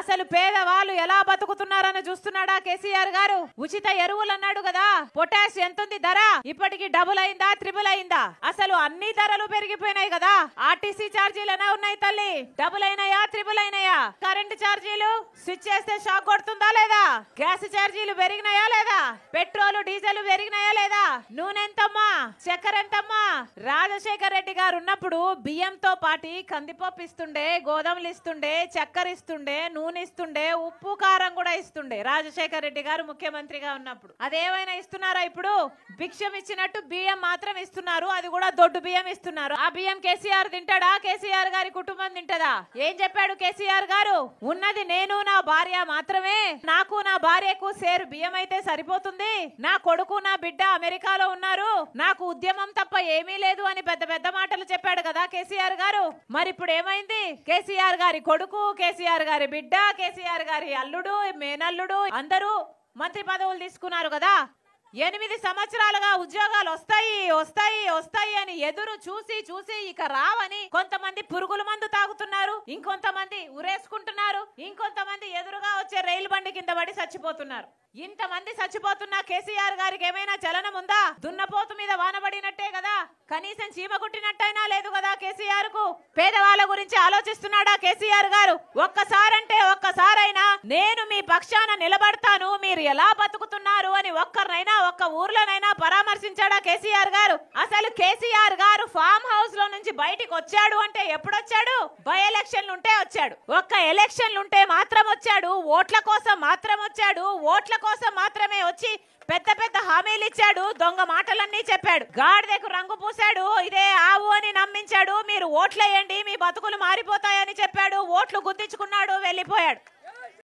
అసలు పేదవాళ్ళు ఎలా బతుకుతున్నారని చూస్తున్నాడా కేసీఆర్ గారు ఉచిత ఎరువులు అన్నాడు కదా పొటాష్ ఎంత ఉంది ధర ఇప్పటికి డబుల్ అయిందా త్రిబుల్ అయిందా అసలు అన్ని ధరలు పెరిగిపోయినాయి కదా ఆర్టీసీ ఛార్జీలనే ఉన్నాయి తల్లి డబుల్ అయినాయా త్రిబుల్ అయినాయా కరెంట్ ఛార్జీలు స్విచ్ చేస్తే షాక్ కొడుతుందా లేదా గ్యాస్ ఛార్జీలు పెరిగినాయా లేదా పెట్రోల్ డీజిల్ పెరిగినాయా లేదా నూనె ఎంతమ్మా చక్కెర ఎంతమ్మా రాజశేఖర్ రెడ్డి గారు ఉన్నప్పుడు బియ్యంతో పాటి కందిపప్పు ఇస్తుండే గోధుమలు ఇస్తుండే చక్కెర ఇస్తుండే నూనె ఇస్తుండే ఉప్పు కారం కూడా ఇస్తుండే రాజశేఖర రెడ్డి గారు ముఖ్యమంత్రిగా ఉన్నప్పుడు అదేమైనా ఇస్తున్నారా ఇప్పుడు భిక్షం ఇచ్చినట్టు బియ్యం మాత్రం ఇస్తున్నారు అది కూడా దొడ్డు బియ్యం ఇస్తున్నారు ఆ బియ్యం కేసీఆర్ తింటాడా కేసీఆర్ గారి కుటుంబం తింటదా ఏం చెప్పాడు కేసీఆర్ గారు ఉన్నది నేను నా భార్య మాత్రమే నాకు నా భార్యకు సేరు బియ్యం అయితే సరిపోతుంది నా కొడుకు నా బిడ్డ అమెరికాలో ఉన్నారు నాకు ఉద్యమం తప్ప ఏమీ లేదు అని పెద్ద పెద్ద మాటలు చెప్పాడు కదా కేసీఆర్ గారు మరి ఇప్పుడు ఏమైంది కేసీఆర్ గారి కొడుకు కేసీఆర్ గారి బిడ్డ బిడ్డ కేసీఆర్ గారి అల్లుడు మేనల్లుడు అందరూ మంత్రి పదవులు తీసుకున్నారు కదా ఎనిమిది సంవత్సరాలుగా ఉద్యోగాలు వస్తాయి వస్తాయి వస్తాయి అని ఎదురు చూసి చూసి ఇక రావని కొంతమంది పురుగుల మందు ఇంకొంతమంది ఉరేసుకుంటున్నారు ఇంకొంతమంది ఎదురుగా వచ్చే రైలు బండి కింద పడి చచ్చిపోతున్నారు ఇంతమంది చచ్చిపోతున్న కేసీఆర్ గారికి ఏమైనా చలనం ఉందా దున్నపోతు మీద వానబడినట్టే కదా కనీసం చీమ కుట్టినట్టయినా లేదు కదా కేసీఆర్ కు పేదవాళ్ళ గురించి ఆలోచిస్తున్నాడా కేసీఆర్ గారు ఒక్కసారంటే ఒక్కసారైనా నేను మీ పక్షాన నిలబడతాను మీరు ఎలా బతుకుతున్నారు అని ఒక్కరినైనా ఒక్క ఊర్లోనైనా పరామర్శించాడా కేసీఆర్ గారు అసలు కేసీఆర్ గారు ఫామ్ హౌస్ లో నుంచి బయటికి వచ్చాడు అంటే ఎప్పుడొచ్చాడు బై ఎలక్షన్లు ఉంటే వచ్చాడు ఒక్క ఎలక్షన్లు ఉంటే మాత్రం వచ్చాడు ఓట్ల కోసం మాత్రం వచ్చాడు ఓట్ల కోసం మాత్రమే వచ్చి పెద్ద పెద్ద హామీలు ఇచ్చాడు దొంగ మాటలన్నీ చెప్పాడు గాడిదకు రంగు పూశాడు ఇదే ఆవు అని నమ్మించాడు మీరు వేయండి మీ బతుకులు మారిపోతాయని చెప్పాడు ఓట్లు గుర్తించుకున్నాడు వెళ్ళిపోయాడు